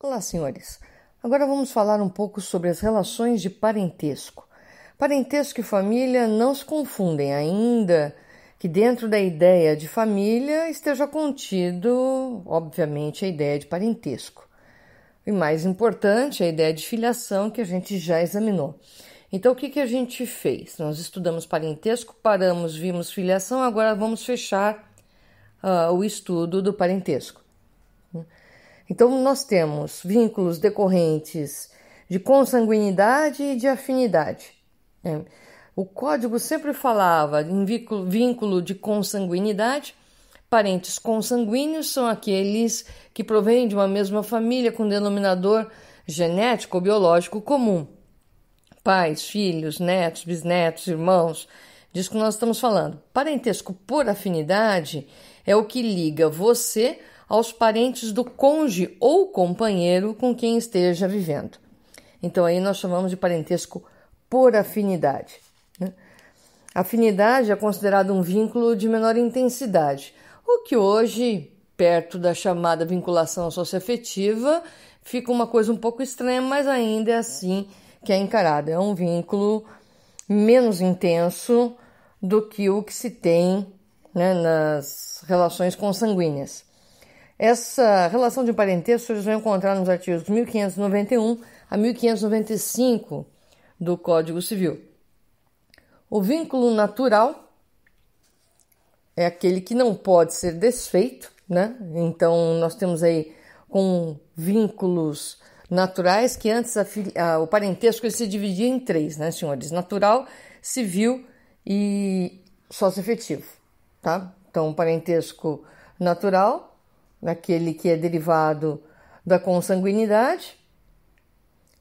Olá, senhores. Agora vamos falar um pouco sobre as relações de parentesco. Parentesco e família não se confundem, ainda que dentro da ideia de família esteja contido, obviamente, a ideia de parentesco. E mais importante, a ideia de filiação que a gente já examinou. Então, o que, que a gente fez? Nós estudamos parentesco, paramos, vimos filiação, agora vamos fechar uh, o estudo do parentesco. Então, nós temos vínculos decorrentes de consanguinidade e de afinidade. Né? O código sempre falava em vínculo de consanguinidade. Parentes consanguíneos são aqueles que provêm de uma mesma família com denominador genético ou biológico comum. Pais, filhos, netos, bisnetos, irmãos, disso que nós estamos falando. Parentesco por afinidade é o que liga você aos parentes do cônjuge ou companheiro com quem esteja vivendo. Então aí nós chamamos de parentesco por afinidade. Né? Afinidade é considerado um vínculo de menor intensidade, o que hoje, perto da chamada vinculação socioafetiva, fica uma coisa um pouco estranha, mas ainda é assim que é encarado. É um vínculo menos intenso do que o que se tem né, nas relações consanguíneas. Essa relação de parentesco eles vão encontrar nos artigos 1591 a 1595 do Código Civil. O vínculo natural é aquele que não pode ser desfeito, né? Então nós temos aí com vínculos naturais que antes a, o parentesco ele se dividia em três, né, senhores? Natural, civil e sócio efetivo, tá? Então, parentesco natural, naquele que é derivado da consanguinidade,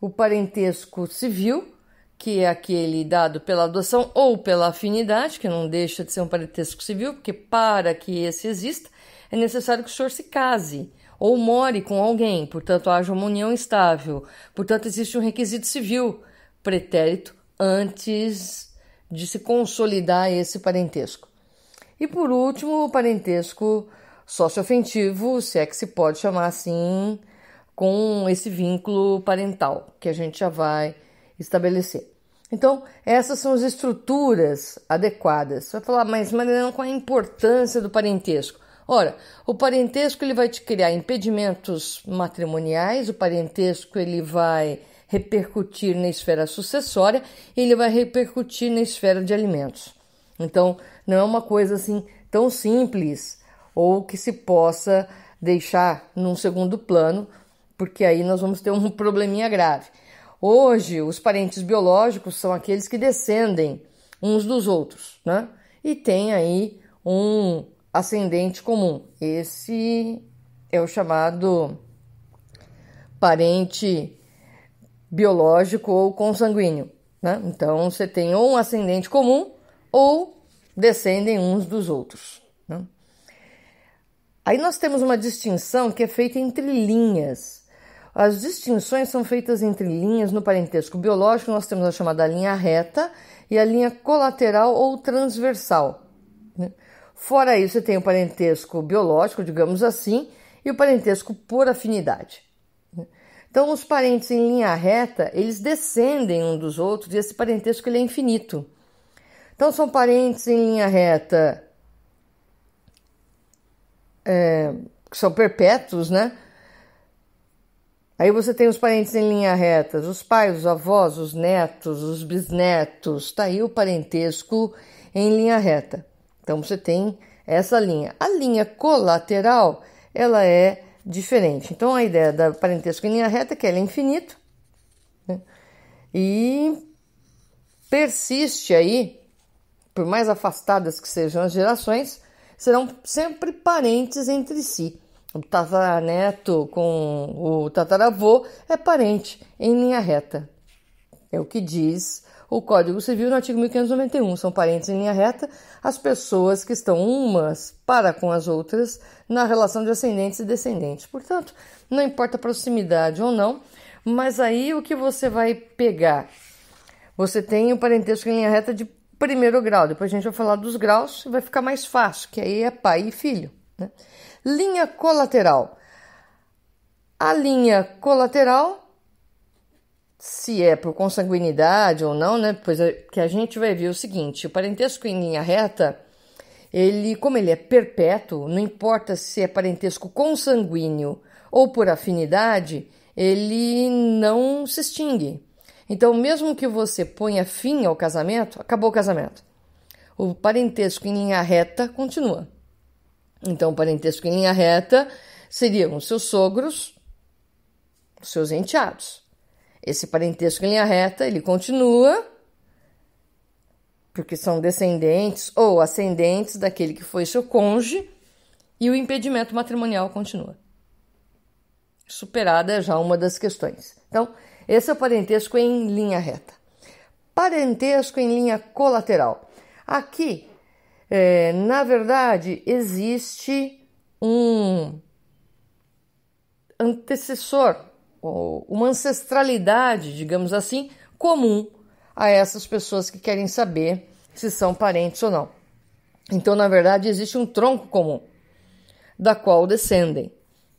o parentesco civil, que é aquele dado pela adoção ou pela afinidade, que não deixa de ser um parentesco civil, porque para que esse exista é necessário que o senhor se case ou more com alguém, portanto haja uma união estável. Portanto, existe um requisito civil pretérito antes de se consolidar esse parentesco. E por último, o parentesco Socioafetivo, se é que se pode chamar assim, com esse vínculo parental que a gente já vai estabelecer. Então, essas são as estruturas adequadas. Você vai falar, mas Mariana, qual é a importância do parentesco? Ora, o parentesco ele vai te criar impedimentos matrimoniais, o parentesco ele vai repercutir na esfera sucessória, ele vai repercutir na esfera de alimentos. Então, não é uma coisa assim tão simples ou que se possa deixar num segundo plano, porque aí nós vamos ter um probleminha grave. Hoje, os parentes biológicos são aqueles que descendem uns dos outros, né? E tem aí um ascendente comum. Esse é o chamado parente biológico ou consanguíneo, né? Então você tem ou um ascendente comum ou descendem uns dos outros. Aí nós temos uma distinção que é feita entre linhas. As distinções são feitas entre linhas no parentesco biológico, nós temos a chamada linha reta e a linha colateral ou transversal. Né? Fora isso, você tem o parentesco biológico, digamos assim, e o parentesco por afinidade. Né? Então, os parentes em linha reta, eles descendem um dos outros e esse parentesco ele é infinito. Então, são parentes em linha reta é, que são perpétuos, né? Aí você tem os parentes em linha reta, os pais, os avós, os netos, os bisnetos, tá aí o parentesco em linha reta. Então você tem essa linha. A linha colateral, ela é diferente. Então a ideia da parentesco em linha reta é que ela é infinito né? e persiste aí, por mais afastadas que sejam as gerações, serão sempre parentes entre si. O tataraneto com o tataravô é parente em linha reta. É o que diz o Código Civil no artigo 1591. São parentes em linha reta as pessoas que estão umas para com as outras na relação de ascendentes e descendentes. Portanto, não importa a proximidade ou não, mas aí o que você vai pegar? Você tem o parentesco em linha reta de primeiro grau. Depois a gente vai falar dos graus e vai ficar mais fácil, que aí é pai e filho. Né? Linha colateral. A linha colateral, se é por consanguinidade ou não, né? Pois é, que a gente vai ver o seguinte: o parentesco em linha reta, ele, como ele é perpétuo, não importa se é parentesco consanguíneo ou por afinidade, ele não se extingue. Então, mesmo que você ponha fim ao casamento, acabou o casamento. O parentesco em linha reta continua. Então, o parentesco em linha reta seriam os seus sogros, os seus enteados. Esse parentesco em linha reta, ele continua porque são descendentes ou ascendentes daquele que foi seu cônjuge e o impedimento matrimonial continua. Superada já uma das questões. Então, esse é o parentesco em linha reta. Parentesco em linha colateral. Aqui, é, na verdade, existe um antecessor, uma ancestralidade, digamos assim, comum a essas pessoas que querem saber se são parentes ou não. Então, na verdade, existe um tronco comum da qual descendem.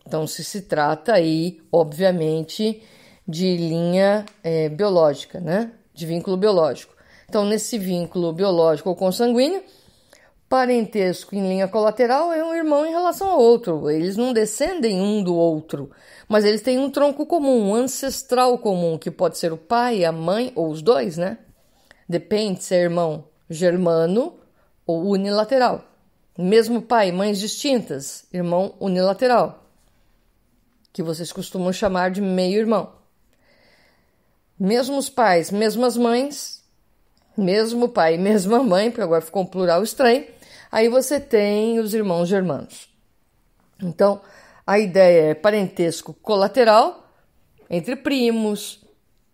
Então, se se trata aí, obviamente, de linha é, biológica, né? De vínculo biológico. Então, nesse vínculo biológico ou consanguíneo, parentesco em linha colateral é um irmão em relação ao outro. Eles não descendem um do outro, mas eles têm um tronco comum, um ancestral comum, que pode ser o pai, a mãe ou os dois, né? Depende se é irmão germano ou unilateral. Mesmo pai, mães distintas, irmão unilateral, que vocês costumam chamar de meio-irmão mesmos pais, mesmas mães, mesmo pai e mesma mãe, porque agora ficou um plural estranho, aí você tem os irmãos germanos. Então, a ideia é parentesco colateral entre primos,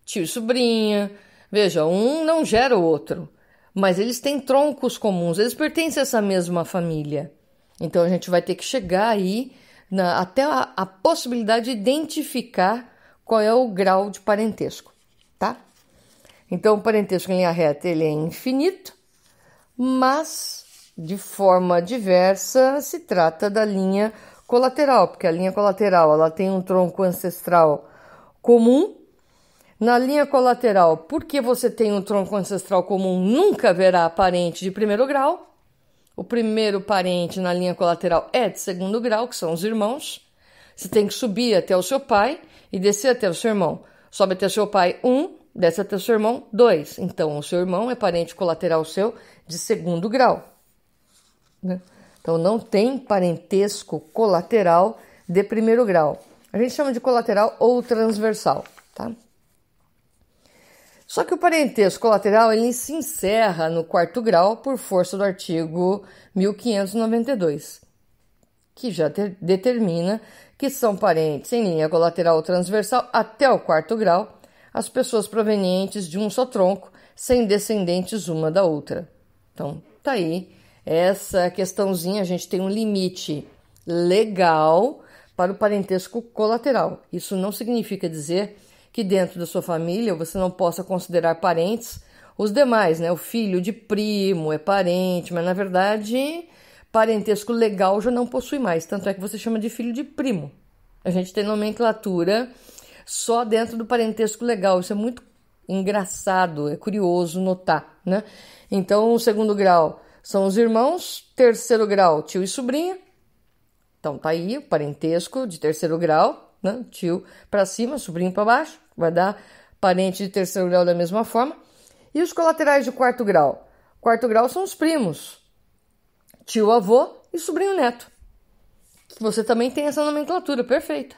tio e sobrinha. Veja, um não gera o outro, mas eles têm troncos comuns, eles pertencem a essa mesma família. Então a gente vai ter que chegar aí na, até a, a possibilidade de identificar qual é o grau de parentesco tá? Então, o parentesco em linha reta ele é infinito, mas de forma diversa se trata da linha colateral, porque a linha colateral ela tem um tronco ancestral comum. Na linha colateral, porque você tem um tronco ancestral comum, nunca haverá parente de primeiro grau. O primeiro parente na linha colateral é de segundo grau, que são os irmãos. Você tem que subir até o seu pai e descer até o seu irmão. Sobe até seu pai, um, desce até seu irmão, dois. Então, o seu irmão é parente colateral seu de segundo grau. Né? Então, não tem parentesco colateral de primeiro grau. A gente chama de colateral ou transversal, tá? Só que o parentesco colateral ele se encerra no quarto grau por força do artigo 1592, que já determina que são parentes em linha colateral transversal até o quarto grau, as pessoas provenientes de um só tronco, sem descendentes uma da outra. Então, tá aí essa questãozinha, a gente tem um limite legal para o parentesco colateral. Isso não significa dizer que dentro da sua família você não possa considerar parentes os demais, né? O filho de primo é parente, mas na verdade parentesco legal já não possui mais, tanto é que você chama de filho de primo. A gente tem nomenclatura só dentro do parentesco legal, isso é muito engraçado, é curioso notar, né? Então, o segundo grau são os irmãos, terceiro grau, tio e sobrinha. Então, tá aí o parentesco de terceiro grau, né? Tio para cima, sobrinho para baixo, vai dar parente de terceiro grau da mesma forma. E os colaterais de quarto grau? Quarto grau são os primos tio avô e sobrinho neto. Você também tem essa nomenclatura, perfeita.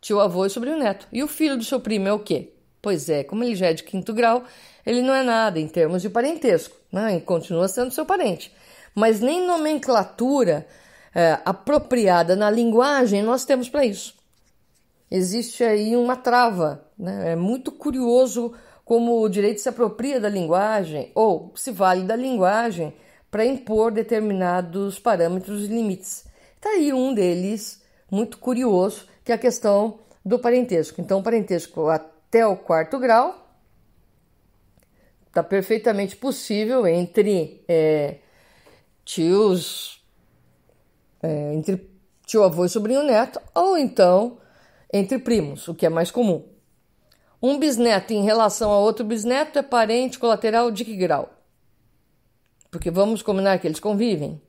Tio avô e sobrinho neto. E o filho do seu primo é o quê? Pois é, como ele já é de quinto grau, ele não é nada em termos de parentesco, né? E continua sendo seu parente. Mas nem nomenclatura é, apropriada na linguagem nós temos para isso. Existe aí uma trava, né? É muito curioso como o direito se apropria da linguagem ou se vale da linguagem para impor determinados parâmetros e limites. Está aí um deles, muito curioso, que é a questão do parentesco. Então, parentesco até o quarto grau está perfeitamente possível entre é, tios, é, entre tio avô e sobrinho neto, ou então entre primos, o que é mais comum. Um bisneto em relação a outro bisneto é parente colateral de que grau? Porque vamos combinar que eles convivem.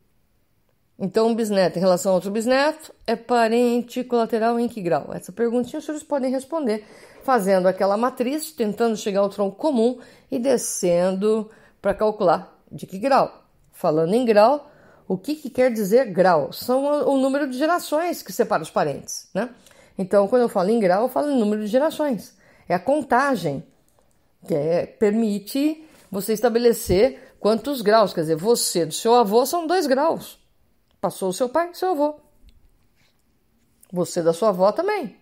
Então, um bisneto em relação a outro bisneto é parente colateral em que grau? Essa perguntinha os senhores podem responder fazendo aquela matriz, tentando chegar ao tronco comum e descendo para calcular de que grau. Falando em grau, o que, que, quer dizer grau? São o número de gerações que separa os parentes, né? Então, quando eu falo em grau, eu falo em número de gerações. É a contagem que é, permite você estabelecer quantos graus. Quer dizer, você do seu avô são dois graus. Passou o seu pai, seu avô. Você da sua avó também.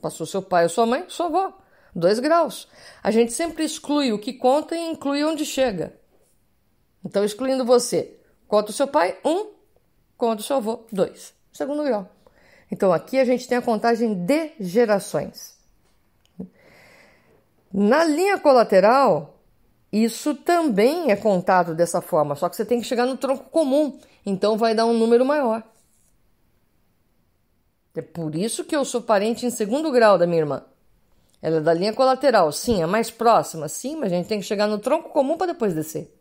Passou seu pai ou sua mãe, sua avó. Dois graus. A gente sempre exclui o que conta e inclui onde chega. Então, excluindo você, conta o seu pai, um, conta o seu avô, dois. Segundo grau. Então, aqui a gente tem a contagem de gerações. Na linha colateral, isso também é contado dessa forma, só que você tem que chegar no tronco comum, então vai dar um número maior. É por isso que eu sou parente em segundo grau da minha irmã. Ela é da linha colateral, sim, é mais próxima, sim, mas a gente tem que chegar no tronco comum para depois descer.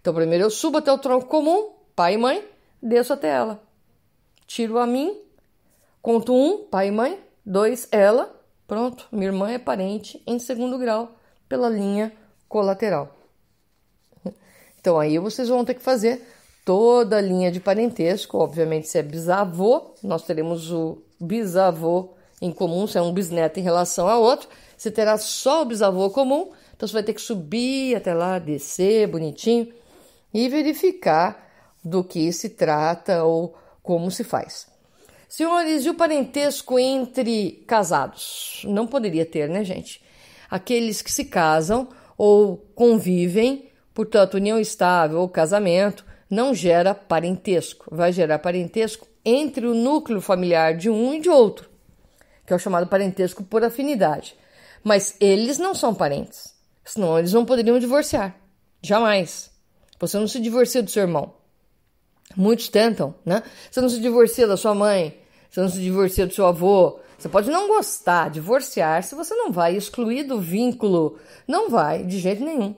Então, primeiro eu subo até o tronco comum, pai e mãe, desço até ela. Tiro a mim, conto um, pai e mãe, dois, ela, pronto, minha irmã é parente em segundo grau pela linha colateral. Então aí vocês vão ter que fazer toda a linha de parentesco. Obviamente, se é bisavô, nós teremos o bisavô em comum, se é um bisneto em relação a outro. Você terá só o bisavô comum, então você vai ter que subir até lá, descer bonitinho e verificar do que se trata ou como se faz. Senhores, e o parentesco entre casados? Não poderia ter, né, gente? Aqueles que se casam ou convivem, portanto, união estável ou casamento, não gera parentesco, vai gerar parentesco entre o núcleo familiar de um e de outro, que é o chamado parentesco por afinidade. Mas eles não são parentes, senão eles não poderiam divorciar. Jamais. Você não se divorcia do seu irmão. Muitos tentam, né? Você não se divorcia da sua mãe, você não se divorcia do seu avô, você pode não gostar, divorciar-se, você não vai excluir do vínculo. Não vai, de jeito nenhum.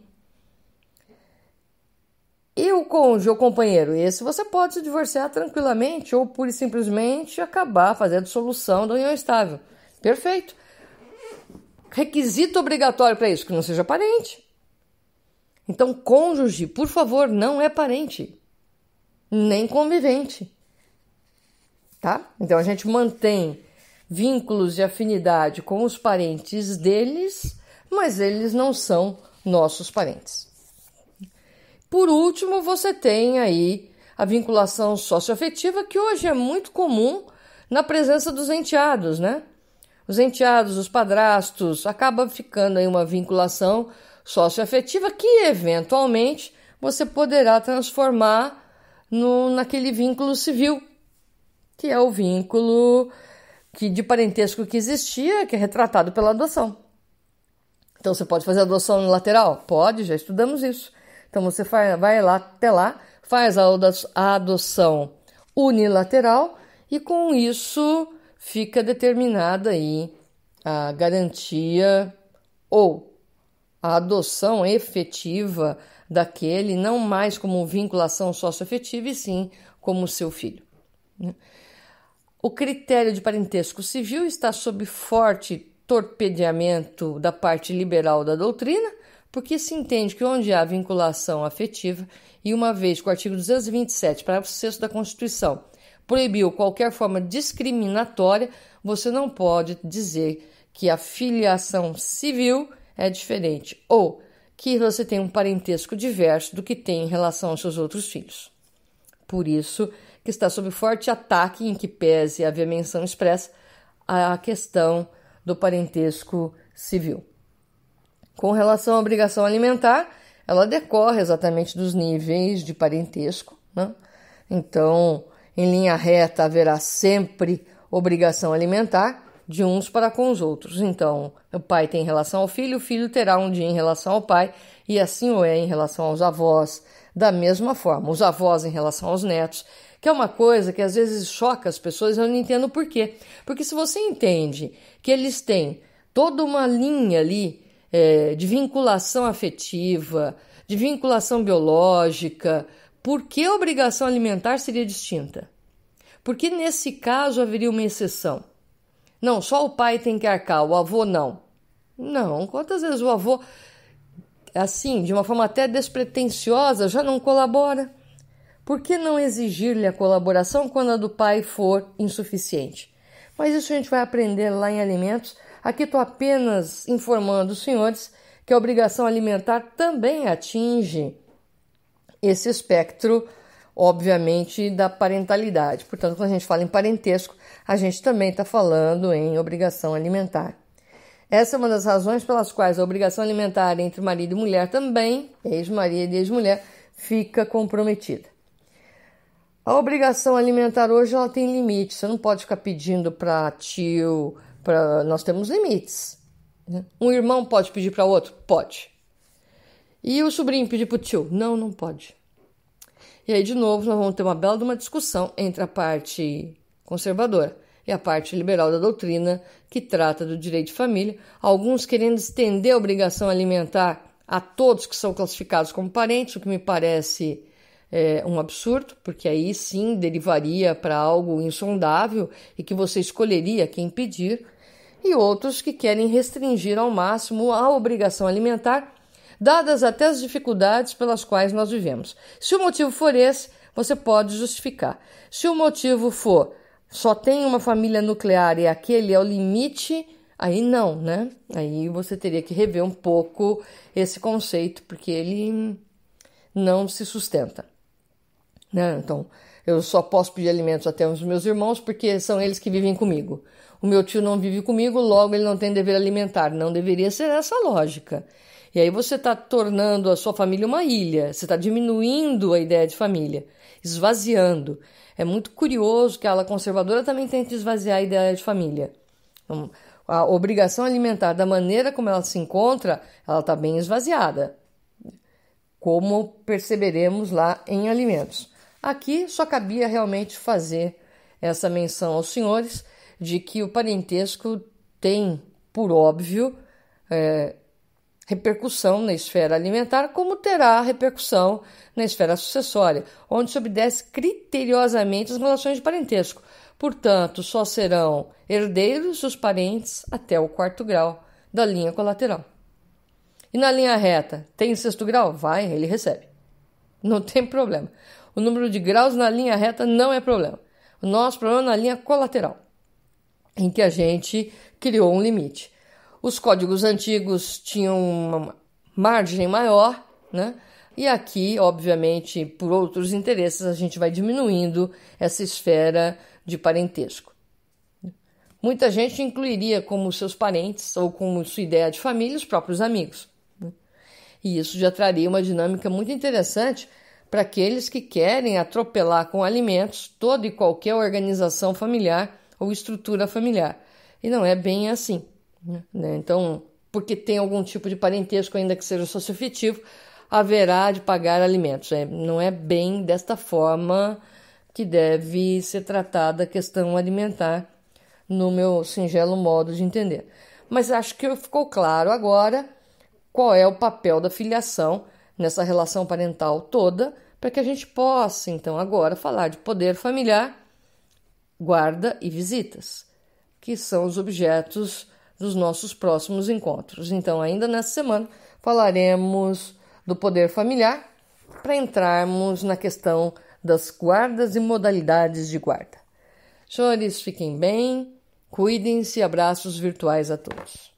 E o cônjuge ou companheiro? Esse você pode se divorciar tranquilamente ou pura e simplesmente acabar, fazendo a dissolução da união estável. Perfeito. Requisito obrigatório para isso, que não seja parente. Então, cônjuge, por favor, não é parente, nem convivente. Tá? Então, a gente mantém vínculos de afinidade com os parentes deles, mas eles não são nossos parentes. Por último, você tem aí a vinculação socioafetiva, que hoje é muito comum na presença dos enteados, né? Os enteados, os padrastos, acaba ficando aí uma vinculação socioafetiva que eventualmente você poderá transformar no, naquele vínculo civil, que é o vínculo que de parentesco que existia, que é retratado pela adoção. Então você pode fazer adoção unilateral? Pode, já estudamos isso. Então você vai lá até lá, faz a adoção unilateral e com isso fica determinada aí a garantia ou a adoção efetiva daquele, não mais como vinculação socioafetiva, e sim como seu filho. Né? O critério de parentesco civil está sob forte torpedeamento da parte liberal da doutrina, porque se entende que onde há vinculação afetiva, e uma vez que o artigo 227, parágrafo 6 da Constituição, proibiu qualquer forma discriminatória, você não pode dizer que a filiação civil é diferente ou que você tem um parentesco diverso do que tem em relação aos seus outros filhos. Por isso que está sob forte ataque, em que pese haver menção expressa à questão do parentesco civil. Com relação à obrigação alimentar, ela decorre exatamente dos níveis de parentesco. Né? Então, em linha reta, haverá sempre obrigação alimentar de uns para com os outros. Então, o pai tem relação ao filho, o filho terá um dia em relação ao pai, e assim o é em relação aos avós. Da mesma forma, os avós em relação aos netos, que é uma coisa que às vezes choca as pessoas, eu não entendo por quê. Porque se você entende que eles têm toda uma linha ali é, de vinculação afetiva, de vinculação biológica, por que a obrigação alimentar seria distinta? Por que nesse caso haveria uma exceção? Não, só o pai tem que arcar, o avô não. Não, quantas vezes o avô, assim, de uma forma até despretensiosa, já não colabora? Por que não exigir-lhe a colaboração quando a do pai for insuficiente? Mas isso a gente vai aprender lá em Alimentos. Aqui estou apenas informando os senhores que a obrigação alimentar também atinge esse espectro, obviamente, da parentalidade. Portanto, quando a gente fala em parentesco, a gente também está falando em obrigação alimentar. Essa é uma das razões pelas quais a obrigação alimentar entre marido e mulher também, ex-marido e ex-mulher, fica comprometida. A obrigação alimentar hoje ela tem limite. Você não pode ficar pedindo para tio, para nós temos limites. Né? Um irmão pode pedir para outro, pode. E o sobrinho pedir para o tio, não, não pode. E aí de novo nós vamos ter uma bela uma discussão entre a parte conservadora e a parte liberal da doutrina que trata do direito de família, alguns querendo estender a obrigação alimentar a todos que são classificados como parentes, o que me parece é, um absurdo, porque aí sim derivaria para algo insondável e que você escolheria quem pedir, e outros que querem restringir ao máximo a obrigação alimentar, dadas até as dificuldades pelas quais nós vivemos. Se o motivo for esse, você pode justificar. Se o motivo for só tem uma família nuclear e aquele é o limite, aí não, né? Aí você teria que rever um pouco esse conceito, porque ele não se sustenta. Né? Então, eu só posso pedir alimentos até os meus irmãos porque são eles que vivem comigo. O meu tio não vive comigo, logo ele não tem dever alimentar. Não deveria ser essa a lógica. E aí você está tornando a sua família uma ilha, você está diminuindo a ideia de família, esvaziando. É muito curioso que a ala conservadora também tente esvaziar a ideia de família. Então, a obrigação alimentar, da maneira como ela se encontra, ela está bem esvaziada, como perceberemos lá em alimentos. Aqui só cabia realmente fazer essa menção aos senhores de que o parentesco tem, por óbvio, é, repercussão na esfera alimentar, como terá repercussão na esfera sucessória, onde se obedece criteriosamente as relações de parentesco. Portanto, só serão herdeiros os parentes até o quarto grau da linha colateral. E na linha reta, tem sexto grau? Vai, ele recebe. Não tem problema. O número de graus na linha reta não é problema. O nosso problema é na linha colateral, em que a gente criou um limite. Os códigos antigos tinham uma margem maior, né? E aqui, obviamente, por outros interesses, a gente vai diminuindo essa esfera de parentesco. Muita gente incluiria como seus parentes ou como sua ideia de família os próprios amigos. Né? E isso já traria uma dinâmica muito interessante para aqueles que querem atropelar com alimentos toda e qualquer organização familiar ou estrutura familiar. E não é bem assim. Né? Então, porque tem algum tipo de parentesco, ainda que seja socioafetivo, haverá de pagar alimentos. É, não é bem desta forma que deve ser tratada a questão alimentar, no meu singelo modo de entender. Mas acho que ficou claro agora qual é o papel da filiação nessa relação parental toda para que a gente possa, então, agora falar de poder familiar, guarda e visitas, que são os objetos dos nossos próximos encontros. Então, ainda nesta semana, falaremos do poder familiar para entrarmos na questão das guardas e modalidades de guarda. Senhores, fiquem bem, cuidem-se, abraços virtuais a todos.